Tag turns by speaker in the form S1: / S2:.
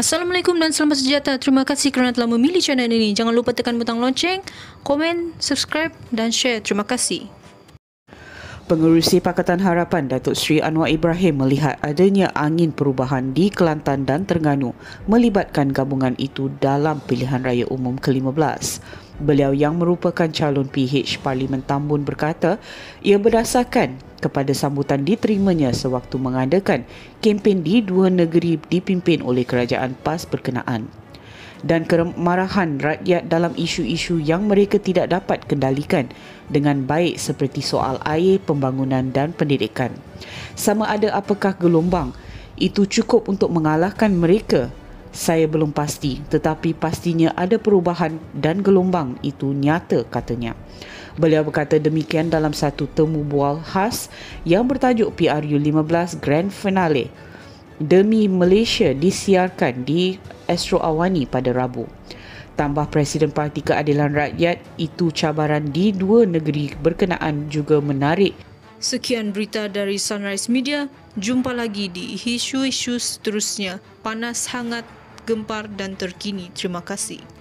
S1: Assalamualaikum dan selamat sejahtera. Terima kasih kerana telah memilih channel ini. Jangan lupa tekan butang lonceng, komen, subscribe dan share. Terima kasih.
S2: Pengurusi Pakatan Harapan Datuk Sri Anwar Ibrahim melihat adanya angin perubahan di Kelantan dan Terengganu melibatkan gabungan itu dalam pilihan raya umum ke-15. Beliau yang merupakan calon PH Parlimen Tambun berkata ia berdasarkan kepada sambutan diterimanya sewaktu mengadakan kempen di dua negeri dipimpin oleh kerajaan PAS berkenaan dan kemarahan rakyat dalam isu-isu yang mereka tidak dapat kendalikan dengan baik seperti soal air, pembangunan dan pendidikan. Sama ada apakah gelombang itu cukup untuk mengalahkan mereka saya belum pasti tetapi pastinya ada perubahan dan gelombang itu nyata katanya. Beliau berkata demikian dalam satu temu bual khas yang bertajuk PRU 15 Grand Finale demi Malaysia disiarkan di Astro Awani pada Rabu. Tambah Presiden Parti Keadilan Rakyat itu cabaran di dua negeri berkenaan juga menarik.
S3: Sekian berita dari Sunrise Media. Jumpa lagi di isu-isu seterusnya. Panas hangat gempar dan terkini. Terima kasih.